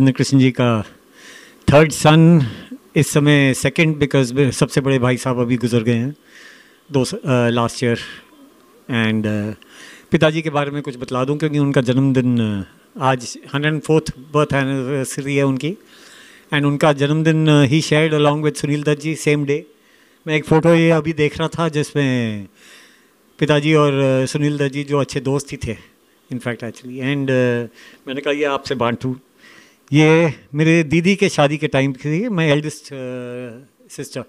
राधन कृष्ण जी का थर्ड सन इस समय सेकंड बिकॉज सबसे बड़े भाई साहब अभी गुजर गए हैं दो लास्ट ईयर एंड पिताजी के बारे में कुछ बतला दूं क्योंकि उनका जन्मदिन आज हंड्रेड फोर्थ बर्थ एनिवर्सरी है उनकी एंड उनका जन्मदिन ही shared along with Sunil Dutt ji same day मैं एक फ़ोटो ये अभी देख रहा था जिसमें पिताजी और सुनील दत्त जी जो अच्छे दोस्त ही थे इनफैक्ट एक्चुअली एंड मैंने कहा ये आपसे बांटूँ ये मेरे दीदी के शादी के टाइम थी मैं एल्डेस्ट सिस्टर uh,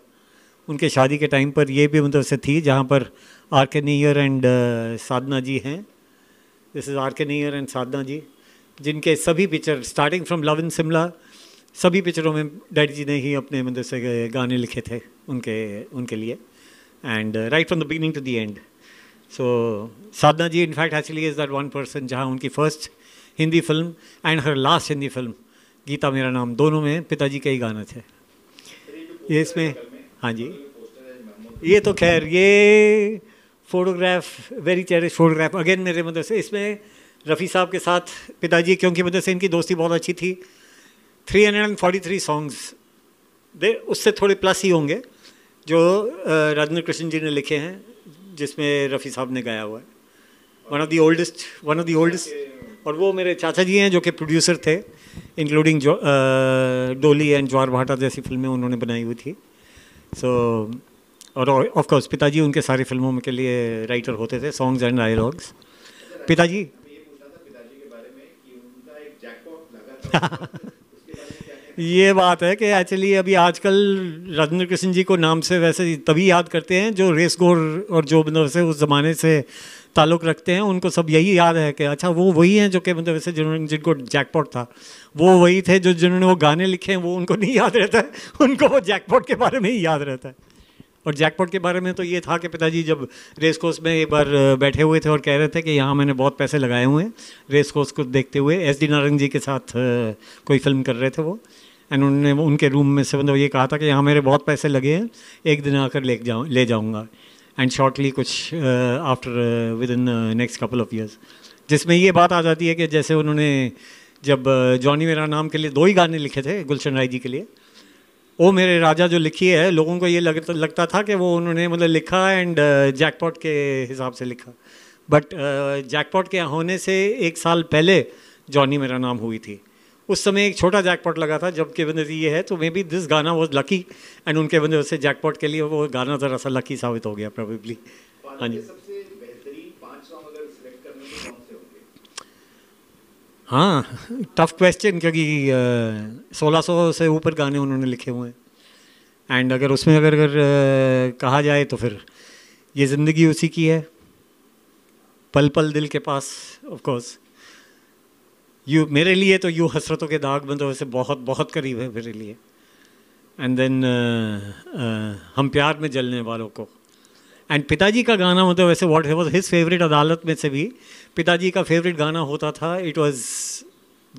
उनके शादी के टाइम पर ये भी मतलब से थी जहाँ पर आर के नैयर एंड साधना जी हैं दिस इज़ आर के नैयर एंड साधना जी जिनके सभी picture starting from love in Shimla सभी पिक्चरों में डैडी जी ने ही अपने मतलब से गाने लिखे थे उनके उनके लिए and right from the beginning to the end so Sadhana ji in fact actually is that one person जहाँ उनकी first Hindi film and her last Hindi film Geeta Mera Naam दोनों में पिताजी का ही गाना थे ये इसमें हाँ जी ये तो खैर ये photograph very cherish photograph again मेरे मदद से इसमें रफ़ी साहब के साथ पिताजी क्योंकि मदद से इनकी दोस्ती बहुत अच्छी थी three hundred and forty three songs दे उससे थोड़े प्लस ही होंगे जो राजेंद्र कृष्ण जी ने लिखे हैं जिसमें रफ़ी साहब ने गाया हुआ है one of the oldest one of the oldest और वो मेरे चाचा जी हैं जो कि प्रोड्यूसर थे इंक्लूडिंग डोली एंड ज्वार भाटा जैसी फिल्में उन्होंने बनाई हुई थी सो so, और ऑफकोर्स पिताजी उनके सारी फिल्मों के लिए राइटर होते थे सॉन्ग्स एंड डायलॉग्स पिताजी ये बात है कि एक्चुअली अभी आजकल राजेंद्र कृष्ण जी को नाम से वैसे तभी याद करते हैं जो रेस गोर और जो से उस ज़माने से ताल्लुक़ रखते हैं उनको सब यही याद है कि अच्छा वो वही हैं जो कि मतलब वैसे जिन्होंने जिनको जैकपॉट था वो वही थे जो जिन्होंने वो गाने लिखे हैं वो उनको नहीं याद रहता है उनको वो जैकपॉट के बारे में ही याद रहता है और जैकपॉट के बारे में तो ये था कि पिताजी जब रेस कोर्स में एक बार बैठे हुए थे और कह रहे थे कि यहाँ मैंने बहुत पैसे लगाए हुए हैं रेस कोर्स को देखते हुए एस डी नारंग जी के साथ कोई फिल्म कर रहे थे वो एंड उन्होंने उनके रूम में से मतलब ये कहा था कि यहाँ मेरे बहुत पैसे लगे हैं एक दिन आकर ले जाऊँ ले जाऊँगा एंड शॉर्टली कुछ after within next couple of years जिसमें ये बात आ जाती है कि जैसे उन्होंने जब जॉनी uh, मेरा नाम के लिए दो ही गाने लिखे थे गुलशन राय जी के लिए वो मेरे राजा जो लिखी है लोगों को ये लग, लगता था कि वो उन्होंने मतलब लिखा एंड जैकपॉट uh, के हिसाब से लिखा बट जैकपॉट uh, के होने से एक साल पहले जॉनी मेरा नाम हुई थी उस समय एक छोटा जैकपॉट लगा था जब के बंदे ये है तो मे बी दिस गाना वॉज लकी एंड उनके बंदे से जैकपॉट के लिए वो गाना ज़रा सा लकी साबित हो गया प्रॉबेबली हाँ जी हाँ टफ क्वेश्चन क्योंकि सोलह सौ से ऊपर गाने उन्होंने लिखे हुए हैं एंड अगर उसमें अगर अगर कहा जाए तो फिर ये ज़िंदगी उसी की है पल पल दिल के पास ऑफ कोर्स यू मेरे लिए तो यू हसरतों के दाग बंदो वैसे बहुत बहुत करीब है मेरे लिए एंड देन uh, uh, हम प्यार में जलने वालों को एंड पिताजी का गाना मतलब वैसे वॉट वॉज हिज फेवरेट अदालत में से भी पिताजी का फेवरेट गाना होता था इट वॉज़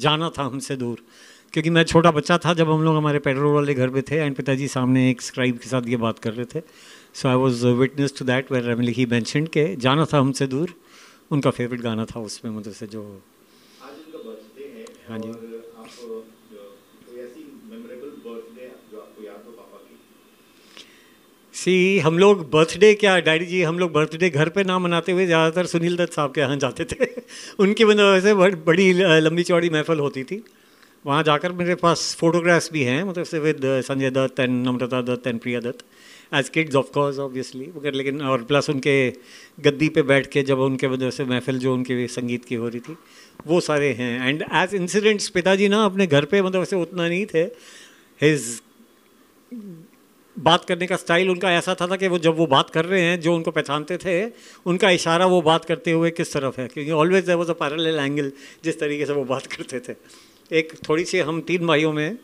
जाना था हमसे दूर क्योंकि मैं छोटा बच्चा था जब हम लोग हमारे पेट्रोल वाले घर पे थे एंड पिताजी सामने एक स्क्राइब के साथ ये बात कर रहे थे so I was witness to that very amply he mention के जाना था हमसे दूर उनका फेवरेट गाना था उसमें मतलब से जो हाँ जी सी हम लोग बर्थडे क्या डैडी जी हम लोग बर्थडे घर पे ना मनाते हुए ज़्यादातर सुनील दत्त साहब के यहाँ जाते थे उनकी वजह से बड़ी लंबी चौड़ी महफल होती थी वहाँ जाकर मेरे पास फोटोग्राफ्स भी हैं मतलब से with Sanjay Dutt and Namrata Dutt and Priya Dutt as kids of course obviously मगर लेकिन और प्लस उनके गद्दी पे बैठ के जब उनके वजह से महफिल जो उनके संगीत की हो रही थी वो सारे हैं एंड एज इंसिडेंट्स पिताजी ना अपने घर पे मतलब वैसे उतना नहीं थे हिज बात करने का स्टाइल उनका ऐसा था, था कि वो जब वो बात कर रहे हैं जो उनको पहचानते थे उनका इशारा वो बात करते हुए किस तरफ है क्योंकि always there was a parallel angle जिस तरीके से वो बात करते थे एक थोड़ी सी हम तीन भाइयों में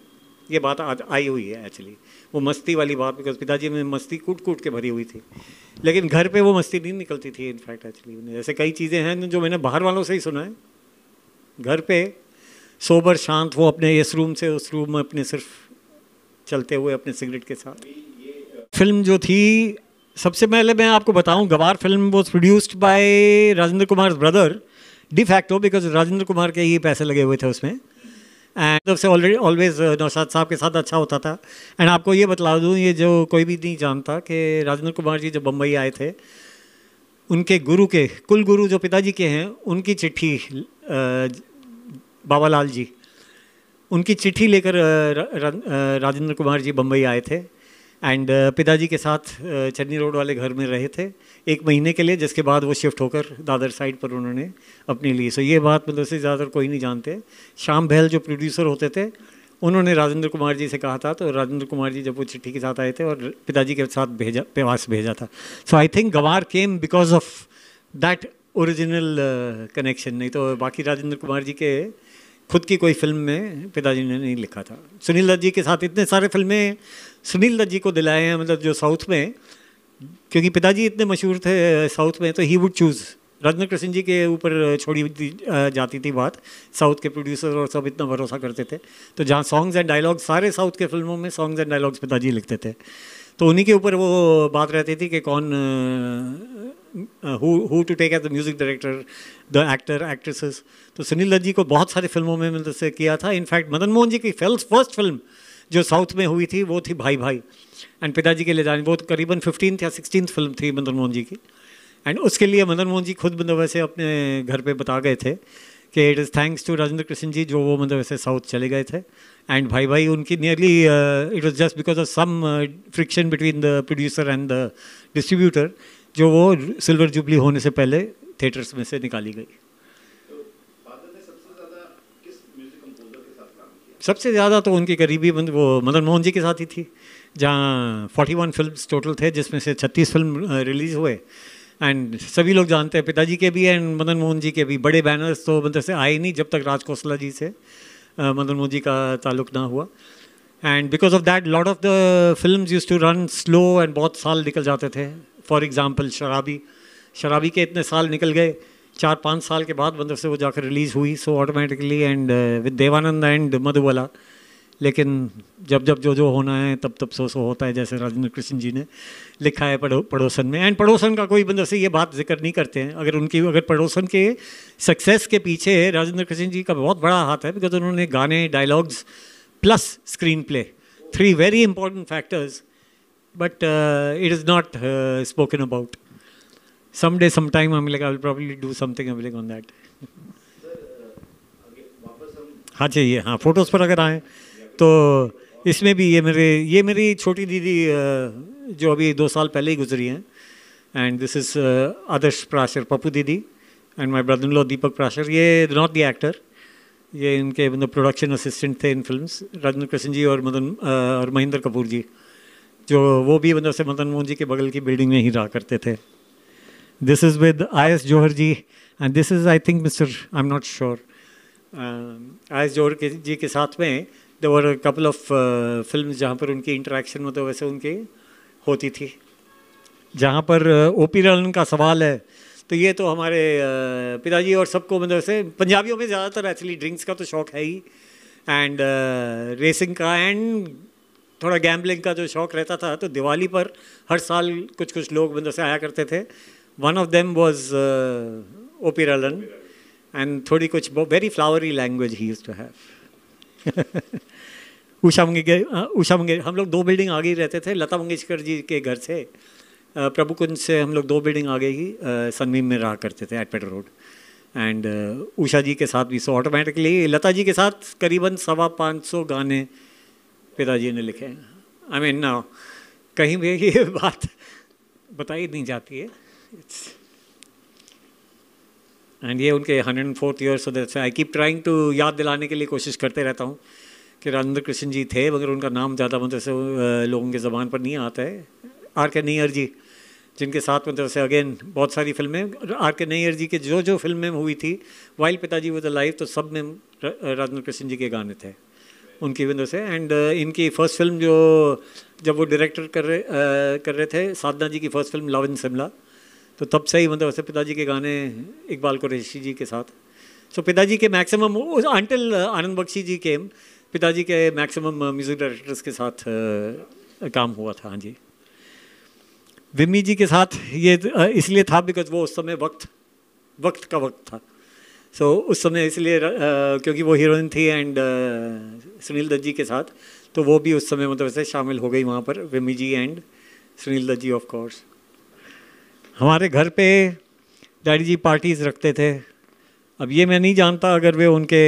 ये बात आज आई हुई है एक्चुअली वो मस्ती वाली बात बिकॉज पिताजी में मस्ती कूट कूट के भरी हुई थी लेकिन घर पे वो मस्ती नहीं निकलती थी इनफैक्ट एक्चुअली जैसे कई चीज़ें हैं जो मैंने बाहर वालों से ही सुना है घर पे सोबर शांत वो अपने इस रूम से उस रूम में अपने सिर्फ चलते हुए अपने सिगरेट के साथ फिल्म जो थी सबसे पहले मैं आपको बताऊं Ganwaar film was produced by Rajendra Kumar brother de facto because Rajendra Kumar के ही पैसे लगे हुए थे उसमें एंड सबसे से ऑलरेडी ऑलवेज नौशाद साहब के साथ अच्छा होता था एंड आपको ये बता दूँ ये जो कोई भी नहीं जानता कि राजेंद्र कुमार जी जब बम्बई आए थे उनके गुरु के कुल गुरु जो पिताजी के हैं उनकी चिट्ठी uh, बाबालाल जी उनकी चिट्ठी लेकर राजेंद्र कुमार जी बम्बई आए थे एंड पिताजी के साथ चन्नी रोड वाले घर में रहे थे एक महीने के लिए जिसके बाद वो शिफ्ट होकर दादर साइड पर उन्होंने अपने लिए सो ये बात मतलब से ज़्यादातर कोई नहीं जानते शाम बहल जो प्रोड्यूसर होते थे उन्होंने राजेंद्र कुमार जी से कहा था तो राजेंद्र कुमार जी जब वो चिट्ठी के साथ आए थे और पिताजी के साथ भेजा प्रवास भेजा था सो I think Ganwaar came because of that original connection नहीं तो बाकी राजेंद्र कुमार जी के खुद की कोई फिल्म में पिताजी ने नहीं लिखा था सुनील दत्त जी के साथ इतने सारे फिल्में सुनील दत्त जी को दिलाए हैं मतलब जो साउथ में क्योंकि पिताजी इतने मशहूर थे साउथ में तो he would choose Rajendra Krishna ji के ऊपर छोड़ी जाती थी बात साउथ के प्रोड्यूसर और सब इतना भरोसा करते थे तो जहाँ सॉन्ग्स एंड डायलॉग्स सारे साउथ के फिल्मों में सॉन्ग्स एंड डायलॉग्स पिताजी लिखते थे तो उन्हीं के ऊपर वो बात रहती थी कि कौन who to take as the music director the actor actresses तो सुनील दत्त जी को बहुत सारी फिल्मों में मतलब से किया था इनफैक्ट मदन मोहन जी की फर्स्ट फिल्म जो साउथ में हुई थी वो थी भाई भाई एंड पिताजी के ले जाने वो करीबन फिफ्टीन या सिक्सटीन फिल्म थी मदन मोहन जी की एंड उसके लिए मदन मोहन जी खुद मतलब वैसे अपने घर पर बता गए थे कि it is thanks to Rajendra Krishna ji जो वो मतलब ऐसे साउथ चले गए थे एंड भाई भाई उनकी nearly it was just because of some friction between the producer and the distributor जो वो सिल्वर जुबली होने से पहले थिएटर्स में से निकाली गई सबसे ज़्यादा तो उनकी करीबी मतलब वो मदन मोहन जी के साथ ही थी जहाँ 41 फिल्म्स टोटल थे जिसमें से 36 फिल्म रिलीज़ हुए एंड सभी लोग जानते हैं पिताजी के भी एंड मदन मोहन जी के भी बड़े बैनर्स तो मतलब से आए नहीं जब तक राज खोसला जी से मदन मोहन जी का ताल्लुक ना हुआ and because of that lot of the film use to run slow and बहुत साल निकल जाते थे फॉर एग्ज़ाम्पल शराबी शराबी के इतने साल निकल गए चार पाँच साल के बाद मतलब से वो जाकर रिलीज़ हुई so automatically and with Dev Anand and Madhubala लेकिन जब जब जो जो होना है तब तब सो सो होता है जैसे राजेंद्र कृष्ण जी ने लिखा है पड़ो पड़ोसन में एंड पड़ोसन का कोई बंदा से ये बात जिक्र नहीं करते हैं अगर उनकी अगर पड़ोसन के सक्सेस के पीछे राजेंद्र कृष्ण जी का बहुत बड़ा हाथ है बिकॉज उन्होंने गाने dialogues plus screen play three very important factors but it is not spoken about some day some time हम like I probably do something I on that हाँ चाहिए हाँ फोटोज़ पर अगर आएँ तो इसमें भी ये मेरे ये मेरी छोटी दीदी जो अभी दो साल पहले ही गुजरी हैं and this is Adarsh Prashar Pappu दीदी एंड माई ब्रदर लो दीपक प्राशर ये नॉट दी एक्टर ये इनके मतलब प्रोडक्शन असिस्टेंट थे इन फिल्म्स राजेंद्र कृष्ण जी और मदन और महेंद्र कपूर जी जो वो भी मतलब से मदन मोहन जी के बगल की बिल्डिंग में ही रहा करते थे this is with I S Johar ji and this is I think mister I am not sure I S Johar के जी के साथ में there are couple of film जहाँ पर उनकी इंटरेक्शन मतलब तो वैसे उनके होती थी जहाँ पर ओ पी रलन का सवाल है तो ये तो हमारे uh, पिताजी और सबको मतलब वैसे पंजाबियों में ज़्यादातर एक्चुअली ड्रिंक्स का तो शौक़ है ही एंड रेसिंग uh, का एंड थोड़ा गैम्बलिंग का जो शौक़ रहता था तो दिवाली पर हर साल कुछ कुछ लोग मतलब से आया करते थे one of them was O P Ralhan and थोड़ी कुछ very flowery language he use to have Usha Mangeshkar Usha Mangesh हम लोग दो बिल्डिंग आगे ही रहते थे लता मंगेशकर जी के घर से प्रभु कुंज से हम लोग दो बिल्डिंग आगे ही सनमीम में रहा करते थे at Peddar road and Usha ji के साथ भी सो ऑटोमेटिकली लता जी के साथ करीबन सवा पाँच सौ गाने पिताजी ने लिखे आई मीन ना कहीं भी ये बात बताई नहीं जाती है इट्स एंड ये उनके हंड्रेड एंड फोर्थ ईयर सदस्य आई कीप ट्राइंग टू याद दिलाने के लिए कोशिश करते रहता हूँ कि राजेंद्र कृष्ण जी थे मगर उनका नाम ज़्यादा मतलब से लोगों के ज़बान पर नहीं आता है आर के नैयर जी जिनके साथ मतलब से अगेन बहुत सारी फिल्में आर के नैयर जी के जो जो फिल्में हुई थी वाइल पिताजी वो द लाइव तो सब में राजेंद्र कृष्ण जी के गाने थे उनकी वजह से एंड इनकी फर्स्ट फिल्म जो जब वो डायरेक्टर कर रहे आ, कर रहे थे साधना जी की first film love in Shimla तो तब से ही मतलब वैसे पिताजी के गाने इकबाल कुरैशी जी के साथ सो so, पिताजी के maximum until uh, Anand Bakshi ji के पिताजी के मैक्सिमम म्यूज़िक डायरेक्टर्स के साथ uh, काम हुआ था हाँ जी विमी जी के साथ ये uh, इसलिए था बिकॉज वो उस समय वक्त वक्त का वक्त था सो so, उस समय इसलिए क्योंकि वो हीरोइन थी एंड सुनील दत्त जी के साथ तो वो भी उस समय मतलब वैसे शामिल हो गई वहाँ पर Vimi ji and Sunil Dutt ji of course हमारे घर पे डैडी जी पार्टीज़ रखते थे अब ये मैं नहीं जानता अगर वे उनके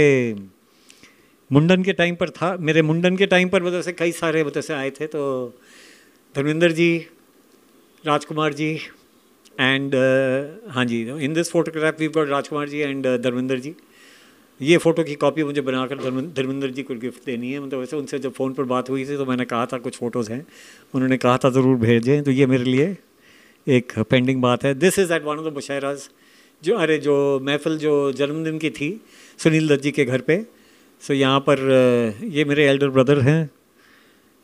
मुंडन के टाइम पर था मेरे मुंडन के टाइम पर मतलब से कई सारे मतलब से आए थे तो धर्मेंद्र जी राजकुमार जी एंड uh, हाँ जी in this photograph we got Rajkumar ji and uh, Dharmendra ji ये फ़ोटो की कॉपी मुझे बनाकर धर्मेंद्र जी को गिफ्ट देनी है मतलब वैसे उनसे जब फ़ोन पर बात हुई थी तो मैंने कहा था कुछ फ़ोटोज़ हैं उन्होंने कहा था ज़रूर भेजें तो ये मेरे लिए एक पेंडिंग बात है this is at one of the मुशायराज जो अरे जो महफिल जो जन्मदिन की थी सुनील दत्त जी के घर पे सो so, यहाँ पर ये मेरे एल्डर ब्रदर हैं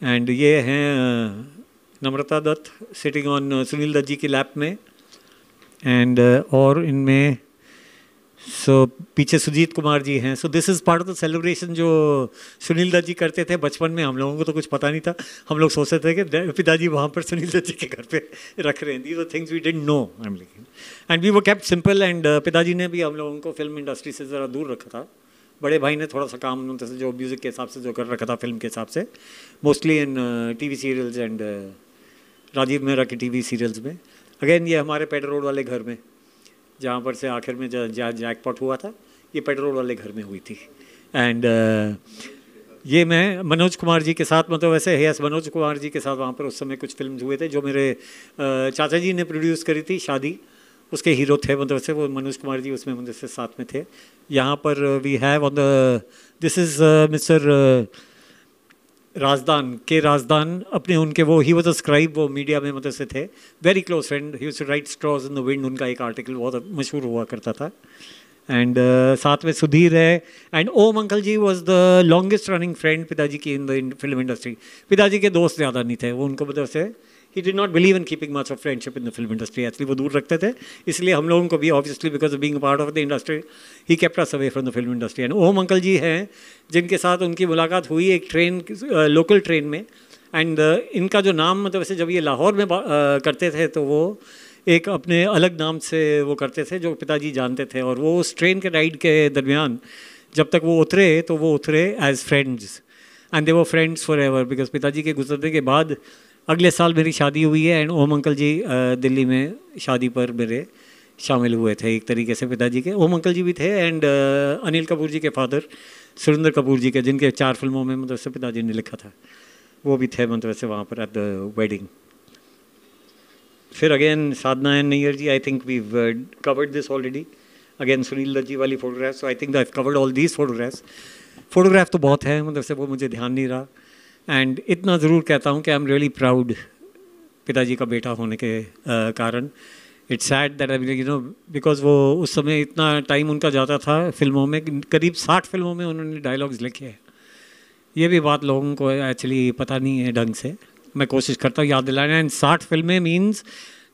एंड ये हैं नम्रता दत्त सिटिंग ऑन सुनील दत्त जी की लैप में एंड और इनमें सो so, पीछे सुजीत कुमार जी हैं so this is part of the celebration जो सुनील दा जी करते थे बचपन में हम लोगों को तो कुछ पता नहीं था हम लोग सोचते थे कि पिताजी वहाँ पर सुनील दा जी के घर पे रख रहे हैं these things we don't know I am लेकिन एंड वी वो कैप्ट सिंपल एंड पिताजी ने भी हम लोगों को फिल्म इंडस्ट्री से ज़रा दूर रखा था बड़े भाई ने थोड़ा सा काम उनसे जो म्यूज़िक के हिसाब से जो कर रखा था फिल्म के हिसाब से mostly in T V serials and Rajiv Mehra के टी वी सीरियल्स में अगेन ये हमारे पेड रोड वाले घर में जहाँ पर से आखिर में जहाँ जैकपॉट हुआ था ये पेट्रोल वाले घर में हुई थी एंड uh, ये मैं मनोज कुमार जी के साथ मतलब वैसे यस मनोज कुमार जी के साथ वहाँ पर उस समय कुछ फिल्म हुए थे जो मेरे uh, चाचा जी ने प्रोड्यूस करी थी शादी उसके हीरो थे मतलब वैसे वो मनोज कुमार जी उसमें मतलब से साथ में थे यहाँ पर we have on the this is mister Razdan के राजदान अपने उनके वो ही वॉज अ स्क्राइब वो मीडिया में मतलब से थे very close friend he wrote straws in the wind उनका एक आर्टिकल बहुत मशहूर हुआ करता था एंड uh, साथ में सुधीर है and Om uncle ji was the longest running friend पिताजी की इन द फिल्म इंडस्ट्री पिताजी के दोस्त ज़्यादा नहीं थे वो उनको मतलब से he did not believe in keeping much of friendship in the film industry actually वो दूर रखते थे इसलिए हम लोगों को भी obviously because of being part of the industry he kept us away from the film industry and Om uncle ji हैं जिनके साथ उनकी मुलाकात हुई एक ट्रेन लोकल ट्रेन में एंड uh, इनका जो नाम मतलब वैसे जब ये लाहौर में uh, करते थे तो वो एक अपने अलग नाम से वो करते थे जो पिताजी जानते थे और वो उस ट्रेन के राइड के दरमियान जब तक वो उतरे तो वो उतरे एज फ्रेंड्स एंड दे वो फ्रेंड्स फॉर एवर बिकॉज पिताजी के गुजरने के बाद अगले साल मेरी शादी हुई है एंड ओम अंकल जी दिल्ली में शादी पर मेरे शामिल हुए थे एक तरीके से पिताजी के ओम अंकल जी भी थे एंड अनिल कपूर जी के फादर सुरेंद्र कपूर जी के जिनके चार फिल्मों में मतलब से पिताजी ने लिखा था वो भी थे मतलब से वहाँ पर एट द वेडिंग फिर again Sadhana and Nayyar ji I think we covered this already again Sunil Dutt ji वाली photographs I think I covered all these photographs photograph तो बहुत है मतलब से वो मुझे ध्यान नहीं रहा एंड इतना ज़रूर कहता हूँ कि आई एम रियली प्राउड पिताजी का बेटा होने के uh, कारण it's sad that I you know because वो उस समय इतना टाइम उनका जाता था फिल्मों में करीब साठ फिल्मों में उन्होंने डायलॉग्स लिखे हैं ये भी बात लोगों को एक्चुअली पता नहीं है ढंग से मैं कोशिश करता हूँ याद दिलाना एंड साठ फिल्में means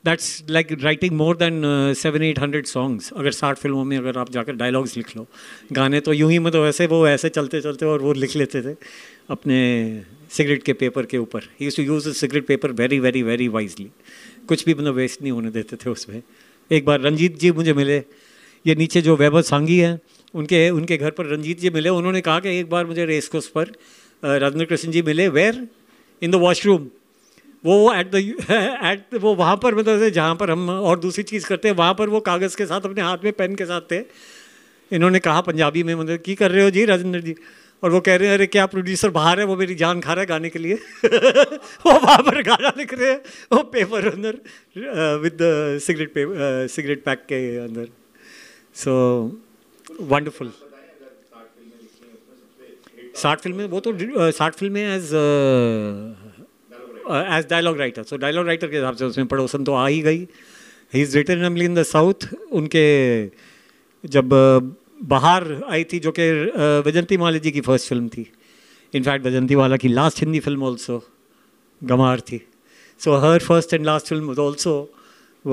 that's like writing more than seven eight hundred songs अगर साठ फिल्मों में अगर आप जाकर डायलॉग्स लिख लो गाने तो यूं ही मतलब वैसे वो ऐसे चलते चलते और वो लिख लेते थे अपने सिगरेट के पेपर के ऊपर he to use cigarette paper very very very wisely कुछ भी मतलब वेस्ट नहीं होने देते थे उसमें एक बार रंजीत जी मुझे मिले ये नीचे जो वैभव सांगी हैं उनके उनके घर पर रंजीत जी मिले उन्होंने कहा कि एक बार मुझे रेस कोर्स पर राजेंद्र कृष्ण जी मिले वेयर इन द वॉशरूम वो एट द एट वो वहाँ पर मतलब जहाँ पर हम और दूसरी चीज़ करते हैं वहाँ पर वो कागज़ के साथ अपने हाथ में पेन के साथ थे इन्होंने कहा पंजाबी में मतलब की कर रहे हो जी राजेंद्र जी और वो कह रहे हैं अरे क्या प्रोड्यूसर बाहर है वो मेरी जान खा रहा है गाने के लिए वो वहाँ पर गाना लिख रहे हैं वो पेपर अंदर विद सिगरेट पे सिगरेट पैक के अंदर सो वंडरफुल साठ फिल्में वो तो uh, साठ फिल्में as as dialogue writer so dialogue writer के हिसाब से उसमें पड़ोसन तो आ ही गई he is return in the south उनके जब uh, बाहर आई थी जो कि वैजंती माले जी की फर्स्ट फिल्म थी इनफैक्ट वैजंती वाला की last Hindi film also Ganwaar थी so her first and last film also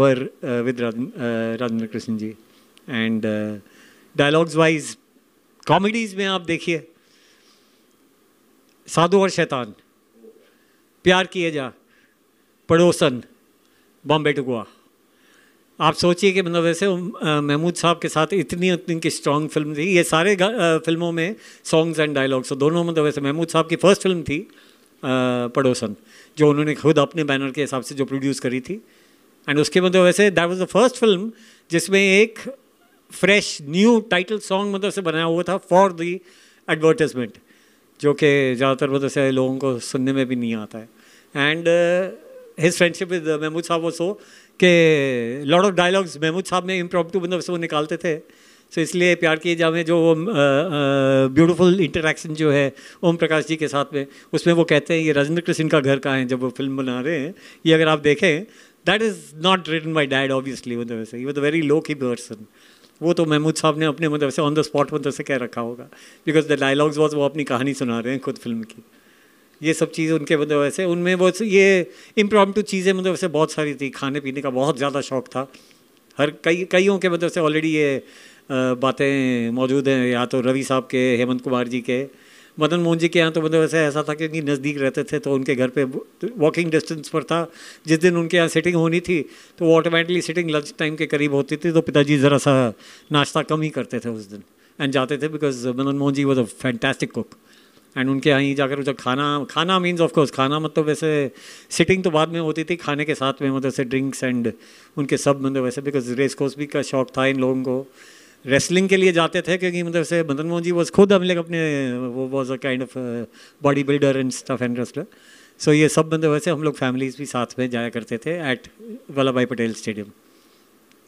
were with Rajendra Krishna ji and dialogues wise comedies में आप देखिए साधु और शैतान प्यार किए जा पड़ोसन बॉम्बे टू गोवा आप सोचिए कि मतलब वैसे महमूद साहब के साथ इतनी की स्ट्रॉन्ग फिल्म थी ये सारे फिल्मों में सॉन्ग्स एंड डायलॉग्स दोनों मतलब वैसे महमूद साहब की फ़र्स्ट फिल्म थी पड़ोसन जो उन्होंने खुद अपने बैनर के हिसाब से जो प्रोड्यूस करी थी एंड उसके मतलब वैसे that was the first film जिसमें एक फ्रेश न्यू टाइटल सॉन्ग मतलब से बनाया हुआ था फॉर दी एडवर्टिजमेंट जो कि ज़्यादातर मतलब से लोगों को सुनने में भी नहीं आता है and his friendship with Mehmood साहब वो सो कि लॉर्ड ऑफ डायलॉग्स महमूद साहब में इम्प्रॉम्प्टू मतलब वो निकालते थे सो so, इसलिए प्यार किए जामे जो वो ब्यूटीफुल इंटरेक्शन जो है ओम प्रकाश जी के साथ में उसमें वो कहते हैं ये राजेंद्र कृष्ण का घर कहाँ है जब वो फिल्म बना रहे हैं ये अगर आप देखें that is not written by dad obviously मतलब वैसे ही वो वेरी लो की पर्सन वो तो महमूद साहब ने अपने मतलब से ऑन द स्पॉट मतलब से कह रखा होगा बिकॉज द डायलॉग्स वॉज वो अपनी कहानी सुना रहे हैं खुद फिल्म की ये सब चीज़ उनके मतलब वैसे उनमें वो ये इम्प्रॉम चीज़ें मतलब वैसे बहुत सारी थी खाने पीने का बहुत ज़्यादा शौक था हर कई कईयों के मतलब से ऑलरेडी ये बातें मौजूद हैं या तो रवि साहब के हेमंत कुमार जी के मदन मोहन जी के यहाँ तो मतलब वैसे ऐसा था कि नज़दीक रहते थे तो उनके घर पे वॉकिंग डिस्टेंस पर था जिस दिन उनके यहाँ सिटिंग होनी थी तो वो ऑटोमेटिकली सिटिंग लंच टाइम के करीब होती थी तो पिताजी ज़रा सा नाश्ता कम ही करते थे उस दिन एंड जाते थे because Madan Mohan ji was a fantastic cook and उनके यहाँ जाकर जब खाना खाना मीन्स ऑफ कोर्स खाना मतलब वैसे सिटिंग तो बाद में होती थी खाने के साथ में मतलब से ड्रिंक्स एंड उनके सब मतलब वैसे बिकॉज रेस कोर्स भी का शौक था इन लोगों को रेसलिंग के लिए जाते थे क्योंकि मतलब से मदन मोहन जी वॉज खुद हम लोग अपने वो was a kind of body builder and stuff and wrestler so ये सब मतलब वैसे हम लोग फैमिलीज भी साथ में जाया करते थे at Vallabh Bhai Patel stadium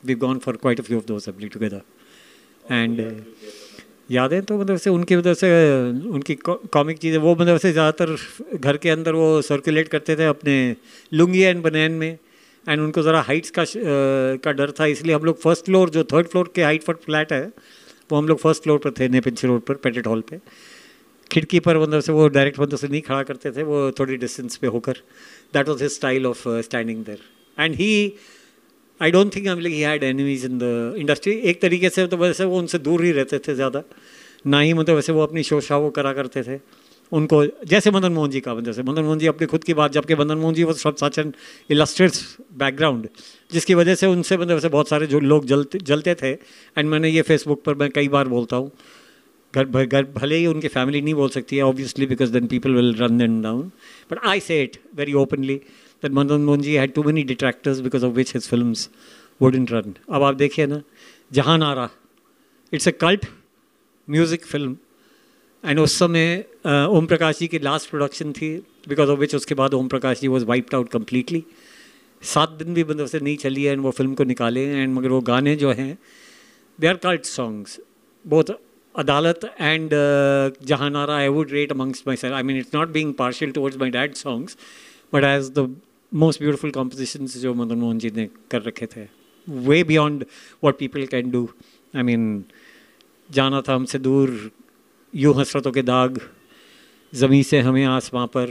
we gone for quite a few of those together and यादें तो मतलब से उनकी वजह से उनकी कॉमिक चीज़ें वो मतलब से ज़्यादातर घर के अंदर वो सर्कुलेट करते थे अपने लुंगी एंड बनैन में एंड उनको ज़रा हाइट्स का का डर था इसलिए हम लोग फर्स्ट फ्लोर जो थर्ड फ्लोर के हाइट पर फ्लैट है वो हम लोग फर्स्ट फ्लोर पर थे नेपेंसी रोड पर पेटेड हॉल पर खिड़की पर मतलब से वो डायरेक्ट मतलब से नहीं खड़ा करते थे वो थोड़ी डिस्टेंस पे होकर that was his style of standing there and he I don't think I like he had enemies in the industry एक तरीके से तो वैसे वो उनसे दूर ही रहते थे ज़्यादा ना ही मतलब वैसे वो अपनी शोशा वो करा करते थे उनको जैसे मदन मोहन जी का जैसे मदन मोहन जी अपनी खुद की बात जबकि मदन मोहन जी वो सब साचन एंड बैकग्राउंड जिसकी वजह से उनसे मतलब वैसे बहुत सारे जो लोग जलते जलते थे एंड मैंने ये फेसबुक पर मैं कई बार बोलता हूँ घर घर भले ही उनकी फैमिली नहीं बोल सकती है obviously because then people will run then down but I say it very openly that Madan Mohan ji had too many detractors because of which his films wouldn't run. अब आप देखिए ना Jahanara it's a cult music film and उस समय ओम प्रकाश जी की last production थी because of which उसके बाद Om Prakash ji was wiped out completely सात दिन भी बंदों से नहीं चली एंड वो फिल्म को निकाले एंड मगर वो गाने जो हैं they are cult songs both Adalat and Jahanara I would rate amongst myself I mean it's not being partial towards my dad songs but as the most beautiful composition जो मदन मोहन जी ने कर रखे थे way beyond what people can do I mean जाना था हमसे दूर यूँ हसरतों के दाग जमी से हमें आसमां पर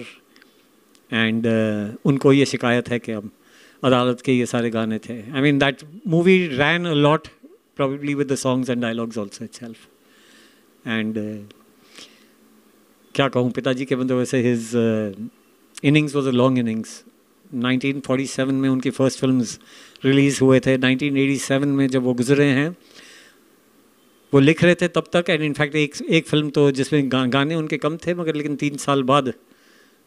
एंड uh, उनको ये शिकायत है कि अब अदालत के ये सारे गाने थे I mean that movie ran a lot probably with the songs and dialogues also itself and क्या कहूँ पिताजी के मतलब वैसे his innings was a long innings 1947 में उनकी फ़र्स्ट फिल्म रिलीज़ हुए थे 1987 में जब वो गुजरे हैं वो लिख रहे थे तब तक एंड इनफैक्ट एक एक फ़िल्म तो जिसमें गा, गाने उनके कम थे मगर लेकिन तीन साल बाद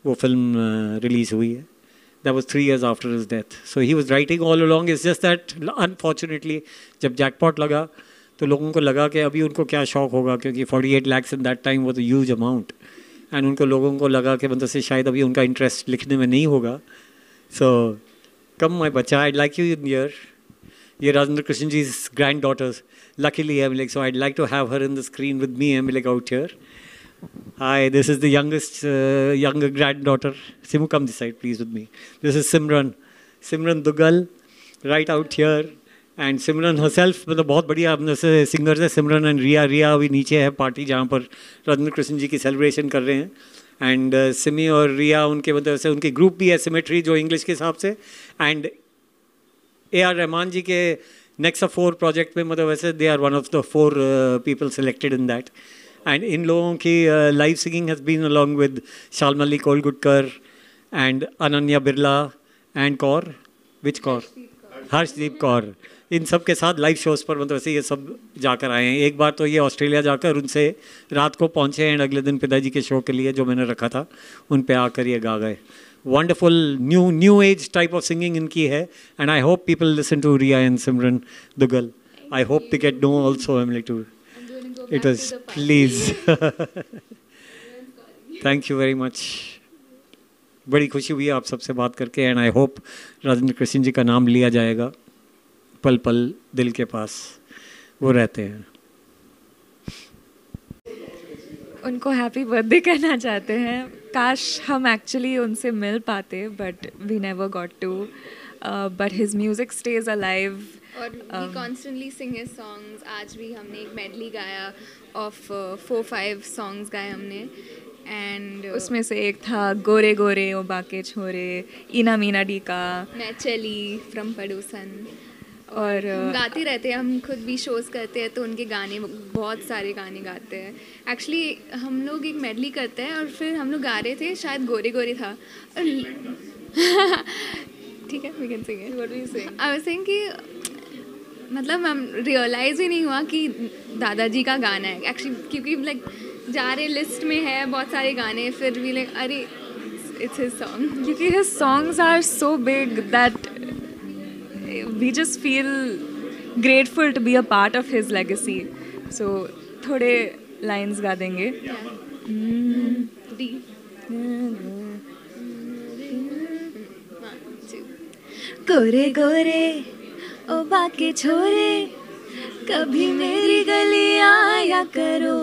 वो फिल्म रिलीज़ uh, हुई है that was three years after his death so he was writing all along is just that unfortunately जब जैकपॉट लगा तो लोगों को लगा कि अभी उनको क्या शौक होगा क्योंकि forty eight lakhs in that time वो अ ह्यूज अमाउंट एंड उनको लोगों को लगा कि मतलब से शायद अभी उनका इंटरेस्ट लिखने में नहीं होगा So, come, my bacha, I'd like you in here. You're Rajendra Krishnji's granddaughter. Luckily, I'm like, so I'd like to have her in the screen with me. I'm like, out here. Hi, this is the youngest, uh, younger granddaughter. Simu, come this side, please, with me. This is Simran. Simran Dugal, right out here. And Simran herself मतलब बहुत बढ़िया अपने से singers है सिमरन and रिया रिया अभी नीचे है party जहाँ पर रजन कृष्ण जी की सेलिब्रेशन कर रहे हैं एंड सिमी uh, और रिया उनके मतलब से उनकी ग्रुप भी है सिमेट्री जो इंग्लिश के हिसाब से and A R Rahman ji के नेक्स्ट फोर प्रोजेक्ट में मतलब वैसे they are one of the four people selected in that and इन लोगों की live singing has been along with Shalmali ओल्ड and Ananya Birla and Kaur which Kaur Harshdeep Kaur इन सब के साथ लाइव शोज़ पर मतलब ऐसे ये सब जाकर आए हैं एक बार तो ये ऑस्ट्रेलिया जाकर उनसे रात को पहुँचे एंड अगले दिन पिताजी के शो के लिए जो मैंने रखा था उन पर आकर ये गा गए wonderful new new age type of singing इनकी है and I hope people listen to Riya and Simran Dugal I hope to get know also it like to thank you very much बड़ी खुशी हुई आप सबसे बात करके and I hope Rajendra Krishna ji का नाम लिया जाएगा पल पल दिल के पास वो रहते हैं उनको हैप्पी बर्थडे कहना चाहते हैं काश हम एक्चुअली उनसे मिल पाते but we never got to but his music stays alive और कॉन्स्टेंटली सिंग हिज सॉन्ग्स आज भी हमने एक मेडली गाया ऑफ फोर फाइव सॉन्ग्स गाए हमने एंड uh, उसमें से एक था गोरे गोरे ओ बाके छोरे इना मीना डी का मैं चली फ्रॉम पड़ोसन और गाते रहते हैं हम खुद भी शोज़ करते हैं तो उनके गाने बहुत सारे गाने गाते हैं एक्चुअली हम लोग एक मेडली करते हैं और फिर हम लोग गा रहे थे शायद गोरे गोरे था ठीक है वी कैन सिंग सिंग आई कि मतलब हम रियलाइज़ ही नहीं हुआ कि दादाजी का गाना है एक्चुअली क्योंकि लाइक जा रहे लिस्ट में है बहुत सारे गाने फिर भी लाइक अरे इट्स हिज सॉन्ग क्योंकि his songs are so big that we just feel grateful to be a part of his legacy so थोड़े लाइन्स गा देंगे mm-hmm. गोरे गोरे ओ बाके छोरे कभी मेरी गली आया करो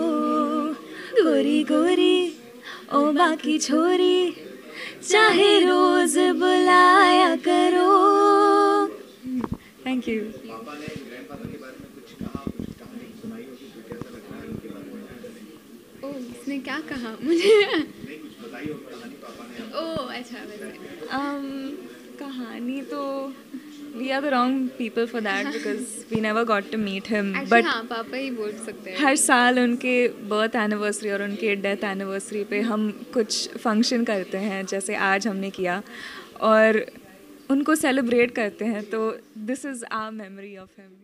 गोरी गोरी ओ बाकी छोरी चाहे रोज बुलाया करो थैंक यू पापा इसने क्या कहा मुझे ओ ने अच्छा वैसे um, कहानी तो we are the wrong people for that because we never got to meet him but हाँ, पापा ही बोल सकते हैं हर साल उनके बर्थ एनिवर्सरी और उनके डेथ एनिवर्सरी पे हम कुछ फंक्शन करते हैं जैसे आज हमने किया और उनको सेलिब्रेट करते हैं तो this is our memory of him